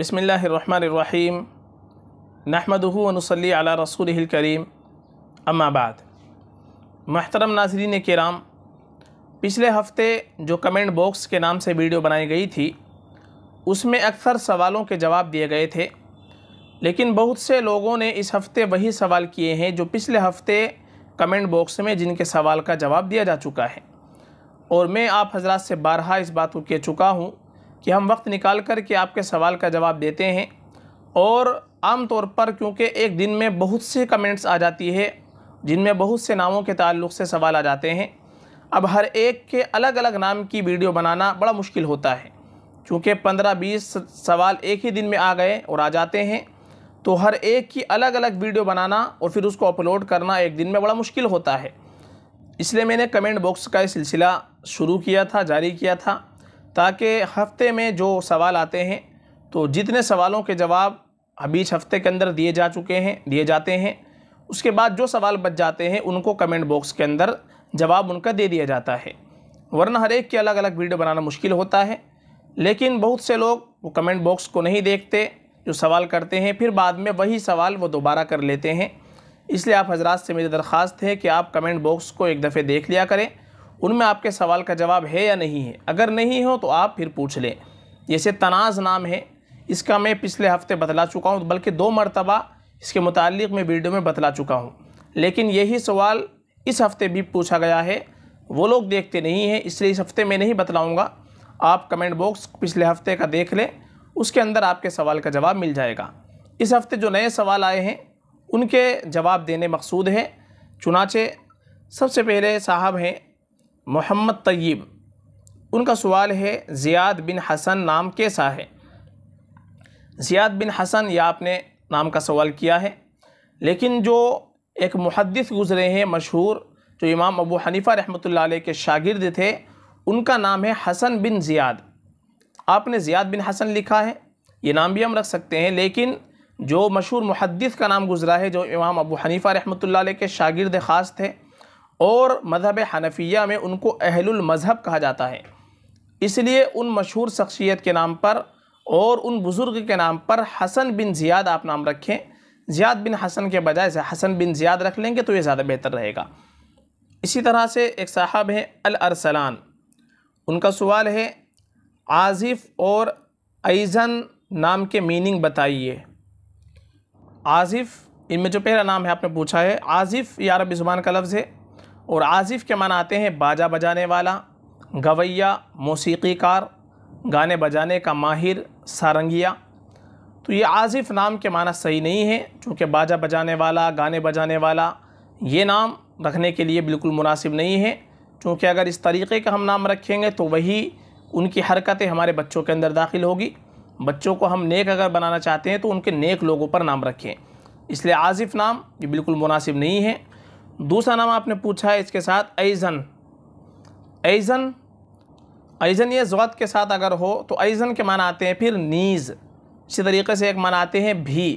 बसमीम नहमदनसली अला रसूल करीम अम्माबाद महतरम नाजरीन कराम पिछले हफ्ते जो कमेंट बॉक्स के नाम से वीडियो बनाई गई थी उसमें अक्सर सवालों के जवाब दिए गए थे लेकिन बहुत से लोगों ने इस हफ़्ते वही सवाल किए हैं जो पिछले हफ़्ते कमेंट बॉक्स में जिनके सवाल का जवाब दिया जा चुका है और मैं आप हजरात से बारहा इस बात को कह चुका हूँ कि हम वक्त निकाल कर के आपके सवाल का जवाब देते हैं और आम तौर पर क्योंकि एक दिन में बहुत से कमेंट्स आ जाती है जिनमें बहुत से नामों के ताल्लुक से सवाल आ जाते हैं अब हर एक के अलग अलग नाम की वीडियो बनाना बड़ा मुश्किल होता है क्योंकि पंद्रह बीस सवाल एक ही दिन में आ गए और आ जाते हैं तो हर एक की अलग अलग वीडियो बनाना और फिर उसको अपलोड करना एक दिन में बड़ा मुश्किल होता है इसलिए मैंने कमेंट बॉक्स का सिलसिला शुरू किया था जारी किया था ताकि हफ्ते में जो सवाल आते हैं तो जितने सवालों के जवाब अभी हफ्ते के अंदर दिए जा चुके हैं दिए जाते हैं उसके बाद जो सवाल बच जाते हैं उनको कमेंट बॉक्स के अंदर जवाब उनका दे दिया जाता है वरना हर एक की अलग अलग वीडियो बनाना मुश्किल होता है लेकिन बहुत से लोग वो कमेंट बॉक्स को नहीं देखते जो सवाल करते हैं फिर बाद में वही सवाल वो दोबारा कर लेते हैं इसलिए आप हजरात से मेरी दरख्वास्त है कि आप कमेंट बॉक्स को एक दफ़े देख लिया करें उनमें आपके सवाल का जवाब है या नहीं है अगर नहीं हो तो आप फिर पूछ लें जैसे तनाज नाम है इसका मैं पिछले हफ्ते बतला चुका हूँ बल्कि दो मरतबा इसके मुतालिक मैं वीडियो में बतला चुका हूँ लेकिन यही सवाल इस हफ्ते भी पूछा गया है वो लोग देखते नहीं हैं इसलिए इस हफ्ते मैं नहीं बतलाऊँगा आप कमेंट बॉक्स पिछले हफ्ते का देख लें उसके अंदर आपके सवाल का जवाब मिल जाएगा इस हफ्ते जो नए सवाल आए हैं उनके जवाब देने मकसूद हैं चुनाचे सबसे पहले साहब हैं मोहम्मद तय्यब उनका सवाल है ज़ियाद बिन हसन नाम कैसा है ज़ियाद बिन हसन यह आपने नाम का सवाल किया है लेकिन जो एक मुहदस गुज़रे हैं मशहूर जो इमाम अबू हनीफ़ा रहमत अलैह के शागिर्द थे उनका नाम है हसन बिन ज़ियाद आपने ज़ियाद बिन हसन लिखा है ये नाम भी हम रख सकते हैं लेकिन जो मशहूर मुहदस का नाम गुज़रा है जो इमाम अबू हनीफ़ा रहमत अलैह के शागिर्द ख़ास थे और मजहब हनफिया में उनको अहलुल मज़हब कहा जाता है इसलिए उन मशहूर शख्सियत के नाम पर और उन बुज़ुर्ग के नाम पर हसन बिन ज़ियाद आप नाम रखें ज़ियाद बिन हसन के बजाय से हसन बिन ज़ियाद रख लेंगे तो ये ज़्यादा बेहतर रहेगा इसी तरह से एक साहब हैं अल अरसलान उनका सवाल है आजिफ़ और ऐज़न नाम के मीनिंग बताइए आजिफ़ इनमें जो पहला नाम है आपने पूछा है आजिफ़ ये अरबी ज़ुबान का लफ्ज़ है और आजिफ़ के माना आते हैं बाजा बजाने वाला गवैया मौसीकार गाने बजाने का माहिर सारंगिया तो ये आजिफ़ नाम के माना सही नहीं है चूँकि बाजा बजाने वाला गाने बजाने वाला ये नाम रखने के लिए बिल्कुल मुनासिब नहीं है चूँकि अगर इस तरीके का हम नाम रखेंगे तो वही उनकी हरकतें हमारे बच्चों के अंदर दाखिल होगी बच्चों को हम नेक अगर बनाना चाहते हैं तो उनके नेक लोगों पर नाम रखें इसलिए आजिफ़ नाम ये बिल्कुल मुनासिब नहीं है दूसरा नाम आपने पूछा है इसके साथ ऐजन ऐजन ऐजन ये जौत के साथ अगर हो तो ऐजन के मान आते हैं फिर नीज़ इसी तरीके से एक माना आते हैं भी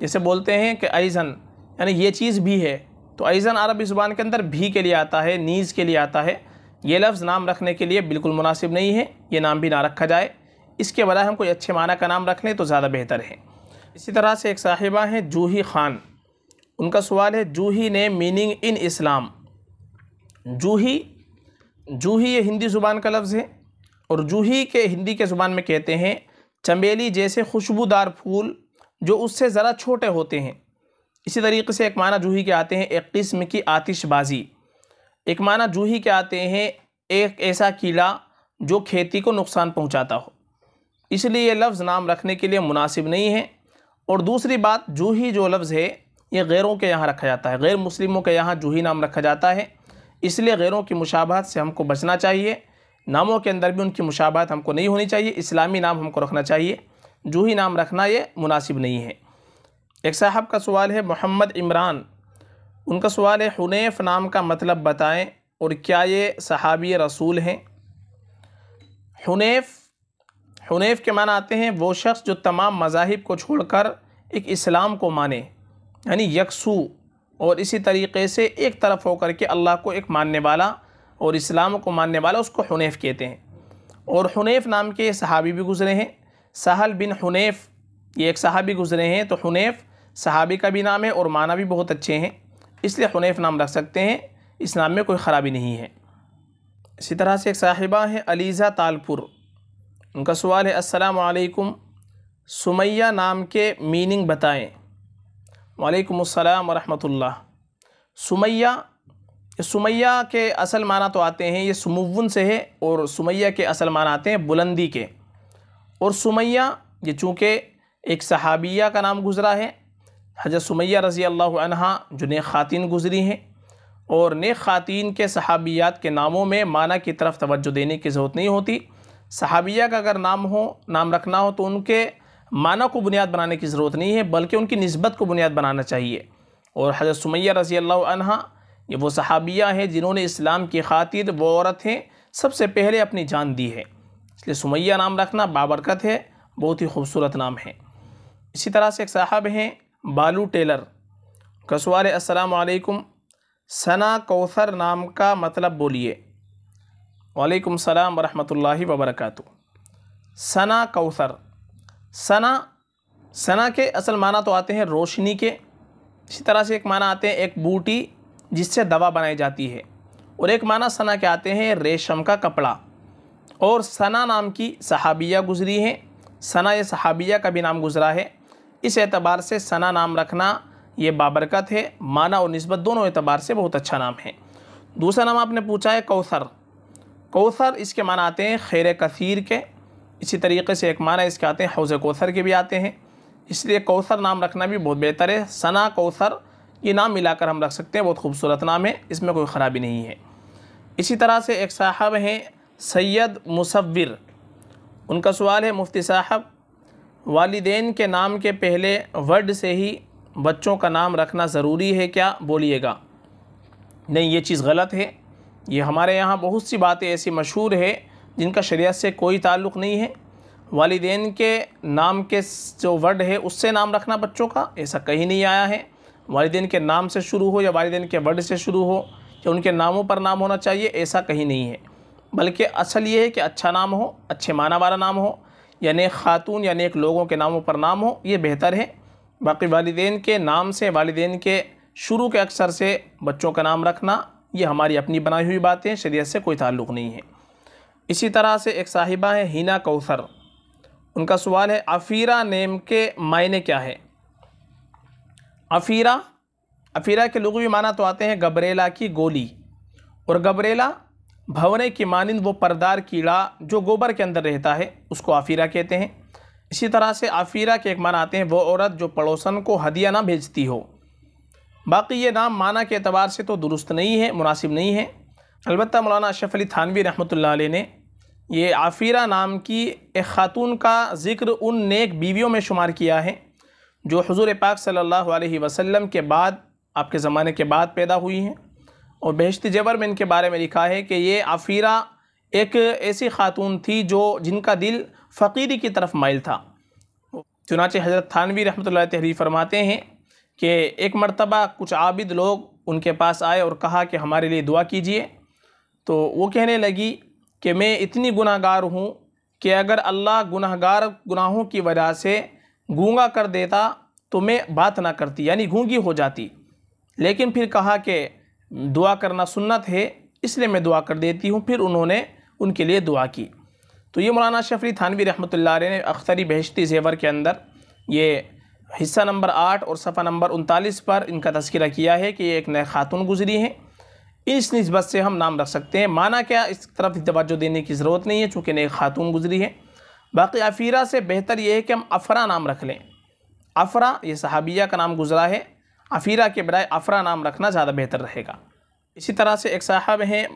जैसे बोलते हैं कि ऐजन यानी ये चीज़ भी है तो ऐजन अरबी ज़ुबान के अंदर भी के लिए आता है नीज़ के लिए आता है ये लफ्ज़ नाम रखने के लिए बिल्कुल मुनासिब नहीं है ये नाम भी ना रखा जाए इसके बजाय हम कोई अच्छे माना का नाम रख लें तो ज़्यादा बेहतर है इसी तरह से एक साहिबा हैं जूही ख़ान उनका सवाल है जूही ने मीनिंग इन इस्लाम जूही जूही ये हिंदी ज़ुबान का लफ्ज़ है और जूही के हिंदी के ज़ुबान में कहते हैं चमेली जैसे खुशबूदार फूल जो उससे ज़रा छोटे होते हैं इसी तरीके से एक माना जूही के आते हैं एक किस्म की आतिशबाज़ी एक माना जूही के आते हैं एक ऐसा कीड़ा जो खेती को नुकसान पहुंचाता हो इसलिए ये लफ्ज़ नाम रखने के लिए मुनासिब नहीं है और दूसरी बात जूही जो लफ्ज़ है ये गैरों के यहाँ रखा जाता है गैर मुस्लिमों के यहाँ जूही नाम रखा जाता है इसलिए गैरों की मुशाबात से हमको बचना चाहिए नामों के अंदर भी उनकी मुशाबात हमको नहीं होनी चाहिए इस्लामी नाम हमको रखना चाहिए जूही नाम रखना ये मुनासिब नहीं है एक साहब का सवाल है मोहम्मद इमरान उनका सवाल है हुनैफ नाम का मतलब बताएं और क्या ये सहाबी रसूल हैं हुनैफ हुनैफ के माना आते हैं वो शख्स जो तमाम मजाहिब को छोड़कर एक इस्लाम को माने यानी यकसू और इसी तरीके से एक तरफ होकर के अल्लाह को एक मानने वाला और इस्लाम को मानने वाला उसको हनेफ़ कहते हैं और हनेफ़ नाम के सहाबी भी गुज़रे हैं सहल बिन हनेफ़ ये एक सहाबी गुज़रे हैं तो हनेफ़ सहाबी का भी नाम है और माना भी बहुत अच्छे हैं इसलिए हनेफ़ नाम रख सकते हैं इस नाम में कोई ख़राबी नहीं है इसी तरह से एक साहिबा हैं अलीज़ा तालपुर उनका सवाल है अस्सलाम वालेकुम सुमैया नाम के मीनिंग बताएं वालेकुम अस्सलाम वरहमतुल्लाह सुमैया सुमैया के असल माना तो आते हैं ये सुमुवन से है और सुमैया के असल माना आते हैं बुलंदी के और सुमैया ये चूँकि एक सहाबिया का नाम गुज़रा है हजरत सुमैया रज़ी अल्लाह जो नेक ख़ातिन गुज़री हैं और नेक ख़ातिन के सहाबियात के नामों में माना की तरफ तवज्जो देने की ज़रूरत नहीं होती सहाबिया का अगर नाम हो नाम रखना हो तो उनके माना को बुनियाद बनाने की ज़रूरत नहीं है बल्कि उनकी नस्बत को बुनियाद बनाना चाहिए और हज़रत सुमैया रसी अल्लाह ये वो सहाबिया हैं जिन्होंने इस्लाम की खातिर वो औरत हैं सबसे पहले अपनी जान दी है इसलिए सुमैया नाम रखना बाबरकत है बहुत ही खूबसूरत नाम है इसी तरह से एक साहब हैं बालू टेलर कसवार असलकुम सना कौसर नाम का मतलब बोलिए वालेकुम सलाम वरहमतुल्लाहि वबरकातु सना कौसर सना सना के असल माना तो आते हैं रोशनी के इसी तरह से एक माना आते हैं एक बूटी जिससे दवा बनाई जाती है और एक माना सना के आते हैं रेशम का कपड़ा और सना नाम की सहाबिया गुजरी है सना ये सहाबिया का भी नाम गुजरा है इस एतबार से सना नाम रखना ये बाबरकत है माना और नस्बत दोनों एतबार से बहुत अच्छा नाम है दूसरा नाम आपने पूछा है कौसर कौसर इसके माना आते हैं खैर कसीर के इसी तरीके से एक माना इसके आते हैं हौज़ कोसर के भी आते हैं इसलिए कौसर नाम रखना भी बहुत बेहतर है सना कौसर ये नाम मिलाकर हम रख सकते हैं बहुत खूबसूरत नाम है इसमें कोई ख़राबी नहीं है इसी तरह से एक साहब हैं सैयद मुसविर उनका सवाल है मुफ्ती साहब वालदेन के नाम के पहले वर्ड से ही बच्चों का नाम रखना ज़रूरी है क्या बोलिएगा नहीं ये चीज़ गलत है ये हमारे यहाँ बहुत सी बातें ऐसी मशहूर है जिनका शरीयत से कोई ताल्लुक़ नहीं है वालदेन के नाम के जो वर्ड है उससे नाम रखना बच्चों का ऐसा कहीं नहीं आया है वालदे के नाम से शुरू हो या वालदे के वर्ड से शुरू हो या उनके नामों पर नाम होना चाहिए ऐसा कहीं नहीं है बल्कि असल ये है कि अच्छा नाम हो अच्छे माना वाला नाम हो या नेक ख़ातून या नेक लोगों के नामों पर नाम हो ये बेहतर है बाकी वालदेन के नाम से वालदेन के शुरू के अक्सर से बच्चों का नाम रखना ये हमारी अपनी बनाई हुई बातें शरीयत से कोई ताल्लुक़ नहीं है इसी तरह से एक साहिबा है हिना कौसर उनका सवाल है अफ़ीरा नेम के मायने क्या है अफ़ीरा अफ़ीरा के लोगों भी माना तो आते हैं गबरेला की गोली और गबरेला भवने की मानंद वो परदार कीड़ा जो गोबर के अंदर रहता है उसको आफीरा कहते हैं इसी तरह से आफीरा के एक माना आते हैं वो औरत जो पड़ोसन को हदिया ना भेजती हो बाकी ये नाम माना के अतबार से तो दुरुस्त नहीं है मुनासिब नहीं है अलबत् मौलाना अशरफ अली थानवी रहमत ने ये आफ़ीरा नाम की एक ख़ातून का ज़िक्र उन नेक बीवियों में शुमार किया है जो हजूर पाक सल्लल्लाहु वसम के बाद आपके ज़माने के बाद पैदा हुई हैं और बहशत जबर में इनके बारे में लिखा है कि ये आफ़ीरा एक ऐसी ख़ातून थी जो जिनका दिल फ़कीरी की तरफ माइल था चुनाचे हज़रत थानवी रहमत तहरी फरमाते हैं कि एक मरतबा कुछ आबिद लोग उनके पास आए और कहा कि हमारे लिए दुआ कीजिए तो वो कहने लगी कि मैं इतनी गुनाहगार हूँ कि अगर अल्लाह गुनाहगार गुनाहों की वजह से गूंगा कर देता तो मैं बात ना करती यानी गूँगी हो जाती लेकिन फिर कहा कि दुआ करना सुन्नत है इसलिए मैं दुआ कर देती हूँ फिर उन्होंने उनके लिए दुआ की तो ये मौलाना शफरी थानवी रहमत ने अख्तरी बहशती जेवर के अंदर ये हिस्सा नंबर आठ और सफ़ा नंबर उनतालीस पर इनका तस्करा किया है कि ये एक नए ख़ातून गुजरी हैं इस नस्बत से हम नाम रख सकते हैं माना क्या इस तरफ तोज्जो देने की ज़रूरत नहीं है चूँकि नई खातून गुजरी है बाकी अफ़ीरा से बेहतर यह है कि हम अफरा नाम रख लें अफरा यह सहाबिया का नाम गुजरा है अफ़ीरा के बजाय अफरा नाम रखना ज़्यादा बेहतर रहेगा इसी तरह से एक साहब हैं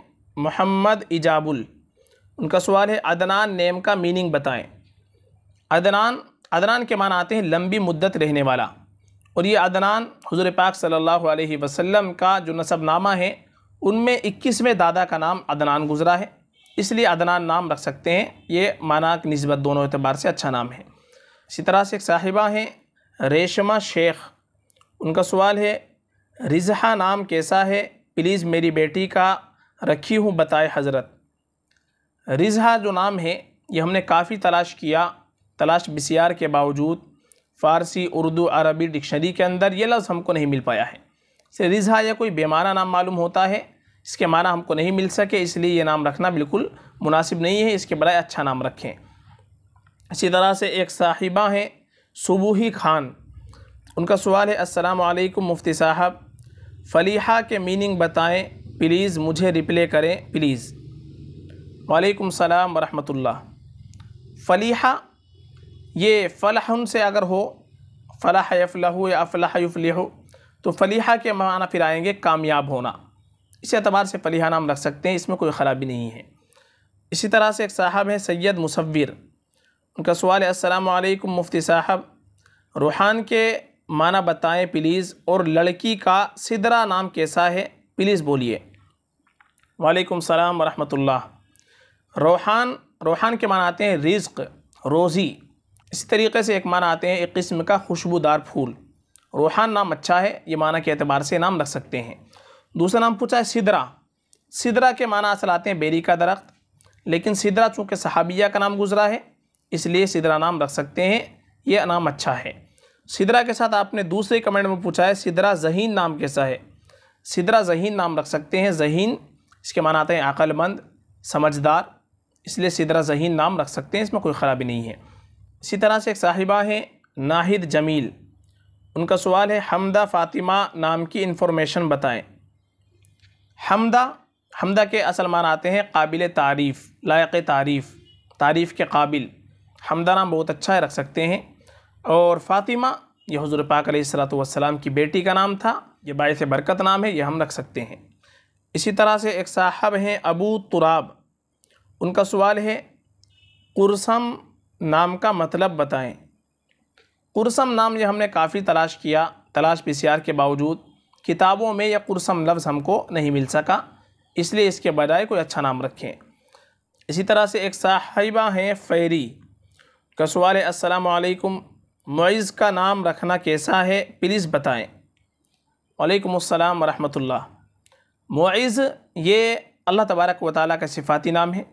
मोहम्मद इजाबुल उनका सवाल है अदनान नेम का मीनिंग बताएं अदनान अदनान के मान आते हैं लंबी मुद्दत रहने वाला और ये अदनान हजूर पाक सल्लल्लाहु अलैहि वसल्लम का जो नसब नामा है उनमें इक्कीसवें दादा का नाम अदनान गुजरा है इसलिए अदनान नाम रख सकते हैं ये माना कि नस्बत दोनों अतबार से अच्छा नाम है इसी तरह से एक साहिबा हैं रेशमा शेख उनका सवाल है रिजहा नाम कैसा है प्लीज़ मेरी बेटी का रखी हूँ बताए हज़रत रिजहा जो नाम है ये हमने काफ़ी तलाश किया तलाश बसियार के बावजूद फ़ारसी उर्दू अरबी डिक्शनरी के अंदर ये लफ्ज़ हमको नहीं मिल पाया है से रिज़ा या कोई बेमाना नाम मालूम होता है इसके माना हमको नहीं मिल सके इसलिए ये नाम रखना बिल्कुल मुनासिब नहीं है इसके बजाय अच्छा नाम रखें इसी तरह से एक साहिबा हैं सुबूही खान उनका सवाल है असलकुम मुफ्ती साहब फलीहा के मीनिंग बताएं प्लीज़ मुझे रिप्ले करें प्लीज़ वालेकुम सलाम वरहमतुल्ला फलीहा ये फ़लहन से अगर हो फ़लाह यफ़लहु या अफ़लाह युफ़लहु तो फलीहा के माना फिर आएंगे कामयाब होना इस एतबार से फलीहा नाम रख सकते हैं इसमें कोई ख़राबी नहीं है इसी तरह से एक साहब हैं सैयद मुसविर उनका सवाल है असलकम मुफ्ती साहब रूहान के माना बताएं प्लीज़ और लड़की का सिदरा नाम कैसा है प्लीज़ बोलिए वालेकुम सलाम वरहमतुल्लाह रूहान रूहान के माना आते हैं रिज्क रोज़ी इसी तरीके से एक माना आते हैं एक किस्म का खुशबूदार फूल रोहान नाम अच्छा है ये माना के अतबार से नाम रख सकते हैं दूसरा नाम पूछा है सिदरा सिदरा के माना असल आते हैं बेरी का दरख्त लेकिन सिदरा चूँकि सहाबिया का नाम गुजरा है इसलिए सिदरा नाम रख सकते हैं ये नाम अच्छा है सिदरा के साथ आपने दूसरे कमेंट में पूछा है सिदरा जहीन नाम कैसा है सिदरा जहीन नाम रख सकते हैं जहीन इसके माना आते हैं अक्लमंद समझदार इसलिए सिदरा जहीन नाम रख सकते हैं इसमें कोई ख़राबी नहीं है इसी तरह से एक साहिबा है नाहिद जमील उनका सवाल है हमदा फ़ातिमा नाम की इन्फॉर्मेशन बताएं हमदा हमदा के असल मान आते हैं काबिल तारीफ़ लायक तारीफ़ तारीफ़ के काबिल हमदा नाम बहुत अच्छा है रख सकते हैं और फ़ातिमा यह हज़ुर पाक सलाम की बेटी का नाम था ये बायस बरकत नाम है यह हम रख सकते हैं इसी तरह से एक साहब हैं अबू तुराब उनका सवाल है कुरसम नाम का मतलब बताएं कुरसम नाम ये हमने काफ़ी तलाश किया तलाश पीसीआर के बावजूद किताबों में यह कुरसम लफ्ज़ हमको नहीं मिल सका इसलिए इसके बजाय कोई अच्छा नाम रखें इसी तरह से एक साहिबा हैं फ़ैरी का सवाल असलकम मुइज़ का नाम रखना कैसा है प्लीज़ बताएँ वालेकुम वरहमतुल्लाह मुइज़ ये अल्लाह तबारक व ताली का सिफाती नाम है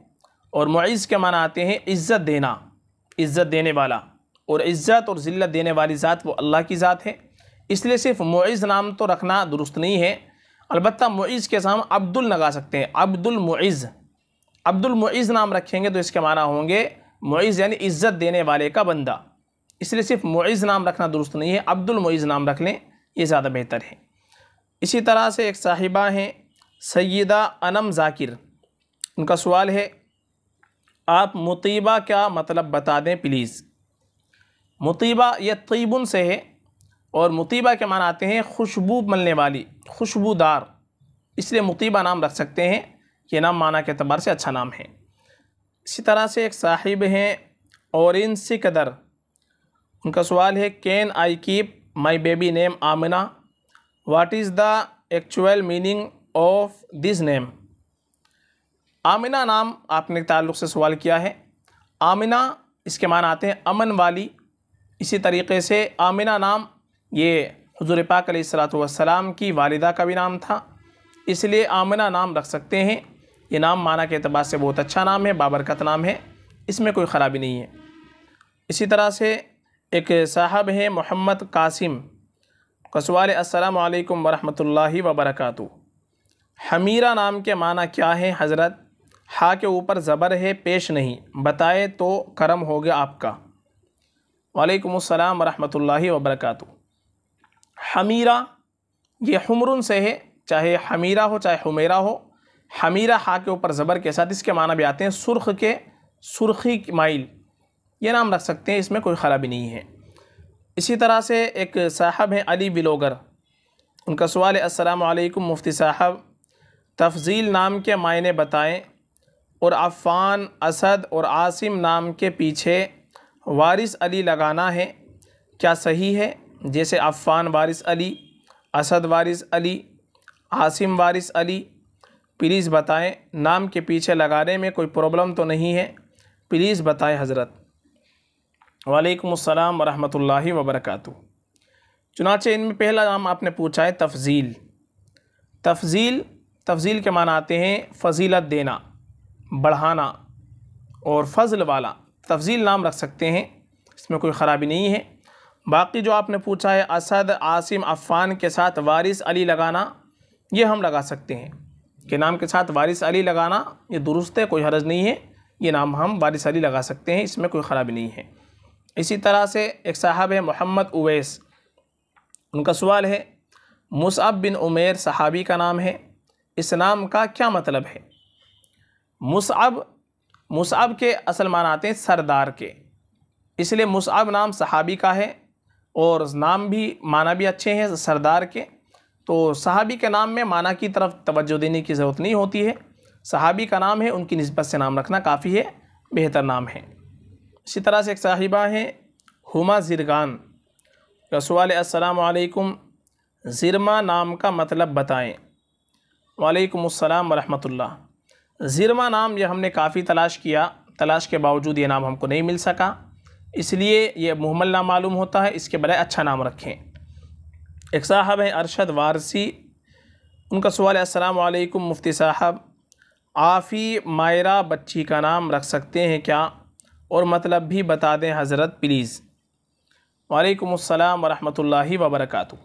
और मुइज़ के माना आते हैं इज़्ज़त देना इज़्ज़त देने वाला और इज़्ज़त और ज़िल्त देने वाली ज़ात वो अल्लाह की ज़ात है इसलिए सिर्फ मुइज़ नाम तो रखना दुरुस्त नहीं है अलबत् मुइज़ के साम अब्दुल लगा सकते हैं अब्दुल मुइज़ अब्दुल मुइज़ नाम रखेंगे तो इसके माना होंगे मुइज़ यानी इज़्ज़त देने वाले का बंदा इसलिए सिर्फ मुइज़ नाम रखना दुरुस्त नहीं है अब्दुल मुइज़ नाम रख लें ये ज़्यादा बेहतर है इसी तरह से एक साहिबा हैं सैदा अनम जाकिर उनका सवाल है आप मुतीबा क्या मतलब बता दें प्लीज़ मुतीबा ये तीबन से है और मुतीबा के मान आते हैं खुशबू मलने वाली खुशबूदार इसलिए मुतीबा नाम रख सकते हैं ये नाम माना के अतबार से अच्छा नाम है इसी तरह से एक साहिब हैं औरन सिकदर उनका सवाल है can I keep my baby name Amina what is the actual meaning of this name Amina नाम आपने ताल्लुक़ से सवाल किया है आमिना इसके मान आते हैं अमन वाली इसी तरीके से आमिना नाम ये हजूर पाक सलाम की वालदा का भी नाम था इसलिए आमिना नाम रख सकते हैं ये नाम माना के अतबार से बहुत अच्छा नाम है बाबरकत नाम है इसमें कोई ख़राबी नहीं है इसी तरह से एक साहब हैं मोहम्मद कासिम कसवाल असलकम वरहमल वबरक हमीरा नाम के माना क्या है हज़रत हा के ऊपर ज़बर है पेश नहीं बताए तो करम हो गया आपका वालेकुम वरहमतुल्लाहि वबरक हमीरा ये हमरुन से है चाहे हमीरा हो चाहे हमेरा हो हमीरा हा के ऊपर ज़बर के साथ इसके माना भी आते हैं सुर्ख के सुर्खी माइल ये नाम रख सकते हैं इसमें कोई ख़राबी नहीं है इसी तरह से एक साहब हैं अली बिलोगर उनका सवाल असलकम मुफ्ती साहब तफजील नाम के मायने बताएं और अफ़ान असद और आसिम नाम के पीछे वारिस अली लगाना है क्या सही है जैसे अफ़ान वारिस अली असद वारिस अली आसिम वारिस अली प्लीज़ बताएं नाम के पीछे लगाने में कोई प्रॉब्लम तो नहीं है प्लीज़ बताएं हज़रत वालेकुम वरहमतुल्लाहि वबरकू चुनाचे इनमें पहला नाम आपने पूछा है तफजील तफजील तफजील के मान आते हैं फजीलत देना बढ़ाना और फजल वाला तफजील नाम रख सकते हैं इसमें कोई ख़राबी नहीं है बाकी जो आपने पूछा है असद आसिम अफ़ान के साथ वारिस अली लगाना ये हम लगा सकते हैं के नाम के साथ वारिस अली लगाना ये दुरुस्त है कोई हरज नहीं है ये नाम हम वारिस अली लगा सकते हैं इसमें कोई ख़राबी नहीं है इसी तरह से एक साहब है मोहम्मद उवैस उनका सवाल है मुसअब बिन उमेर सहाबी का नाम है इस नाम का क्या मतलब है मुसअब मुसाब के असल मान आते हैं सरदार के इसलिए मुसाब नाम सहाबी का है और नाम भी माना भी अच्छे हैं सरदार के तो सहाबी के नाम में माना की तरफ तवज्जो देने की ज़रूरत नहीं होती है सहाबी का नाम है उनकी नस्बत से नाम रखना काफ़ी है बेहतर नाम है इसी तरह से एक साहिबा हैं हुमा ज़िरगान रसवाल असलकम ज़िरमा नाम का मतलब बताएँ वालेकुम अस्सलाम वरहमतुल्लाह ज़िरमा नाम ये हमने काफ़ी तलाश किया तलाश के बावजूद ये नाम हमको नहीं मिल सका इसलिए ये मुहमल नाम मालूम होता है इसके बजाय अच्छा नाम रखें एक साहब हैं अरशद वारसी उनका सवाल असलकुम मुफ्ती साहब आफ़ी मायरा बच्ची का नाम रख सकते हैं क्या और मतलब भी बता दें हज़रत प्लीज़ वालेकुम अस्सलाम वरहमतुल्लाहि वबरकातु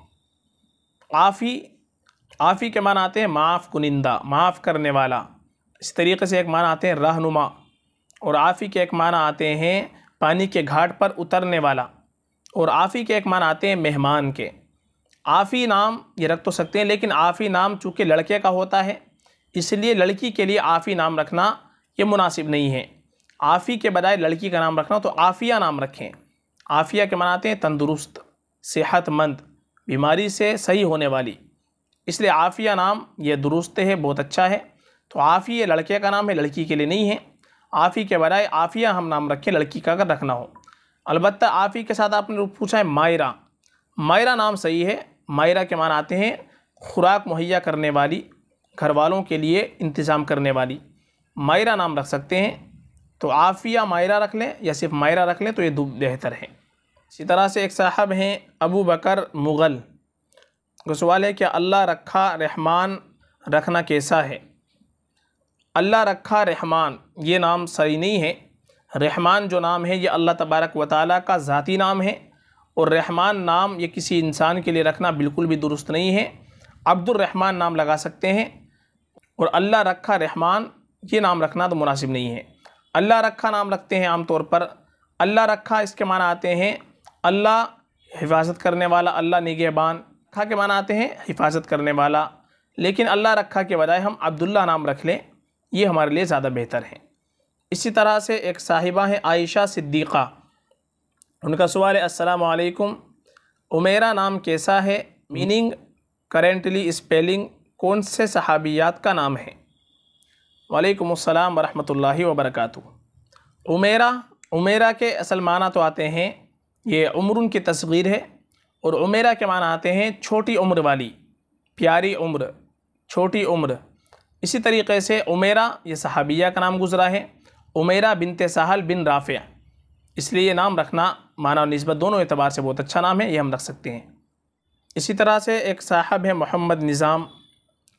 आफ़ी आफ़ी के मान आते हैं माफ़ कुनिंदा माफ़ करने वाला इस तरीके से एक माना आते हैं रहनुमा और आफ़ी के एक माना आते हैं पानी के घाट पर उतरने वाला और आफ़ी के एक माना आते हैं मेहमान के आफ़ी नाम ये रख तो सकते हैं लेकिन आफ़ी नाम चूँकि लड़के का होता है इसलिए लड़की के लिए आफ़ी नाम रखना ये मुनासिब नहीं है आफ़ी के बजाय लड़की का नाम रखना तो आफ़िया नाम रखें आफ़िया के मनाते हैं तंदुरुस्त सेहतमंद बीमारी से सही होने वाली इसलिए आफ़िया नाम ये दुरुस्त है बहुत अच्छा है तो आफ़िया लड़के का नाम है लड़की के लिए नहीं है आफ़ी के बजाय आफ़िया हम नाम रखें लड़की का अगर रखना हो अलबत्त आफ़ी के साथ आपने पूछा है मायरा मायरा नाम सही है मायरा के मान आते हैं खुराक मुहैया करने वाली घर वालों के लिए इंतज़ाम करने वाली मायरा नाम रख सकते हैं तो आफ़िया मायरा रख लें या सिर्फ मायरा रख लें तो ये बेहतर है इसी तरह से एक साहब हैं अबू बकर मुग़ल का तो सवाल है कि अल्लाह रखा रहमान रखना कैसा है अल्लाह रखा रहमान ये नाम सही नहीं है रहमान जो नाम है ये अल्लाह तबारक व ताली का ज़ाती नाम है और रहमान नाम ये किसी इंसान के लिए रखना बिल्कुल भी दुरुस्त नहीं है अब्दुलरहमान नाम लगा सकते हैं और अल्लाह रखा रहमान ये नाम रखना तो मुनासिब नहीं है अल्लाह रखा नाम रखते हैं आमतौर पर अल्लाह रखा इसके माना आते हैं अल्लाह हिफाजत करने वाला अल्लाह निगेबान खा के माना आते हैं हिफाजत करने वाला लेकिन अल्लाह रखा के बजाय हम अब्दुल्ला नाम रख लें ये हमारे लिए ज़्यादा बेहतर है इसी तरह से एक साहिबा हैं आयशा सिद्दीक़ा उनका सवाल है वालेकुम उमेरा नाम कैसा है मीनिंग करेंटली स्पेलिंग कौन से सहाबियात का नाम है वालेकुम अस्सलाम वरहमतुल्लाहि वबरकातु उमेरा उमेरा के असल माना तो आते हैं ये उम्र की तस्वीर है और उमेरा के माना आते हैं छोटी उम्र वाली प्यारी उम्र छोटी उम्र इसी तरीके से उमेरा ये सहाबिया का नाम गुज़रा है उमेरा बिन तेसाहल बिन राफ़िया इसलिए ये नाम रखना माना और नस्बत दोनों एतबार से बहुत अच्छा नाम है ये हम रख सकते हैं इसी तरह से एक साहब है मोहम्मद निज़ाम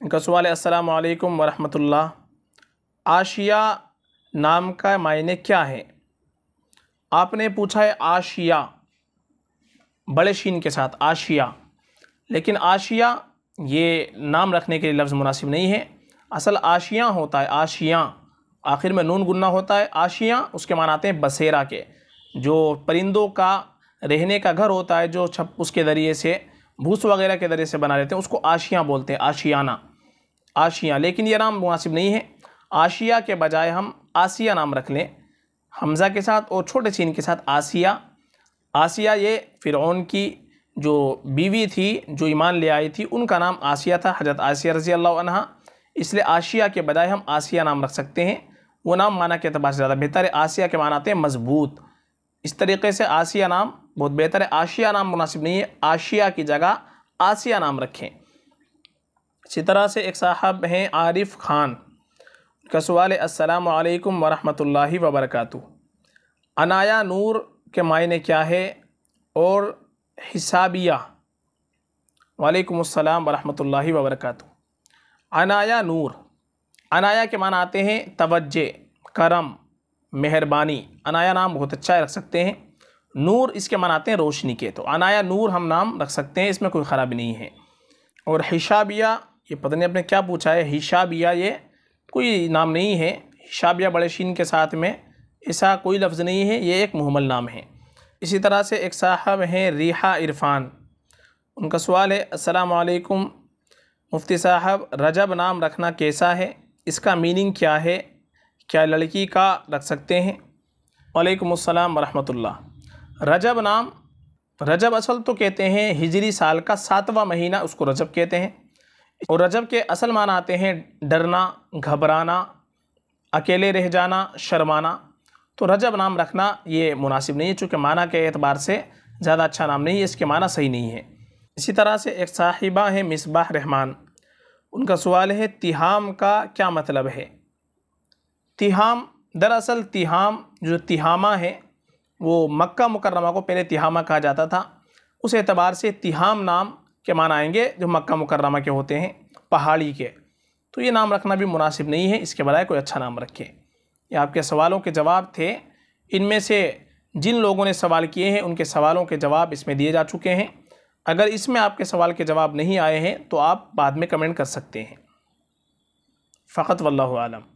इनका सवाल है असलकम वरहमल आशिया नाम का मायने क्या है आपने पूछा है आशिया बड़े शीन के साथ आशिया लेकिन आशिया ये नाम रखने के लिए लफ्ज़ मुनासिब नहीं है असल आशियाँ होता है आशियाँ आखिर में नून गुन्ना होता है आशियाँ उसके मान आते हैं बसेरा के जो परिंदों का रहने का घर होता है जो छप उसके ज़रिए से भूस वगैरह के ज़रिए से बना लेते हैं उसको आशियाँ बोलते हैं आशियाना आशिया लेकिन यह नाम मुनासिब नहीं है आशिया के बजाय हम आसिया नाम रख लें हमज़ा के साथ और छोटे चीन के साथ आसिया आसिया ये फ़िरौन की जो बीवी थी जो ईमान ले आई थी उनका नाम आसिया था हजरत आसिया रज़ी अल्लाह इसलिए आशिया के बजाय हम आसिया नाम रख सकते हैं वो नाम माना के अतबार से ज़्यादा बेहतर है आसिया के मान आते हैं मजबूत इस तरीके से आसिया नाम बहुत बेहतर है आशिया नाम मुनासिब नहीं है आशिया की जगह आसिया नाम रखें इसी तरह से एक साहब हैं आरिफ खान का सवाल अस्सलाम वालेकुम वबरक अनाया नूर के मायने क्या है और हिसाबिया वालेकुम अस्सलाम वरहमतुल्लाहि अनाया नूर अनाया के मान आते हैं तवज्जे करम मेहरबानी अनाया नाम बहुत अच्छा रख सकते हैं नूर इसके मान आते हैं रोशनी के तो अनाया नूर हम नाम रख सकते हैं इसमें कोई ख़राबी नहीं है और हिशाबिया ये पता नहीं आपने क्या पूछा है हिशाबिया ये कोई नाम नहीं है हिशाबिया बड़े शीन के साथ में ऐसा कोई लफ्ज़ नहीं है ये एक मुहमल नाम है इसी तरह से एक साहब हैं रिहा इरफान उनका सवाल है अस्सलाम वालेकुम मुफ्ती साहब रजब नाम रखना कैसा है इसका मीनिंग क्या है क्या लड़की का रख सकते हैं वालेकुम वरहमतुल्ला रजब नाम रजब असल तो कहते हैं हिजरी साल का सातवां महीना उसको रजब कहते हैं और रजब के असल माना आते हैं डरना घबराना अकेले रह जाना शर्माना तो रजब नाम रखना ये मुनासिब नहीं है चूँकि माना के एतबार से ज़्यादा अच्छा नाम नहीं है इसके माना सही नहीं है इसी तरह से एक साहिबा हैं मिसबाह रहमान उनका सवाल है तिहाम का क्या मतलब है तिहाम दरअसल तिहाम जो तिहामा है वो मक्का मुकर्रमा को पहले तिहामा कहा जाता था उस एतबार से तिहाम नाम के मान आएंगे जो मक्का मुकर्रमा के होते हैं पहाड़ी के तो ये नाम रखना भी मुनासिब नहीं है इसके बजाय कोई अच्छा नाम रखे ये आपके सवालों के जवाब थे इनमें से जिन लोगों ने सवाल किए हैं उनके सवालों के जवाब इसमें दिए जा चुके हैं अगर इसमें आपके सवाल के जवाब नहीं आए हैं तो आप बाद में कमेंट कर सकते हैं फ़कत वल्लम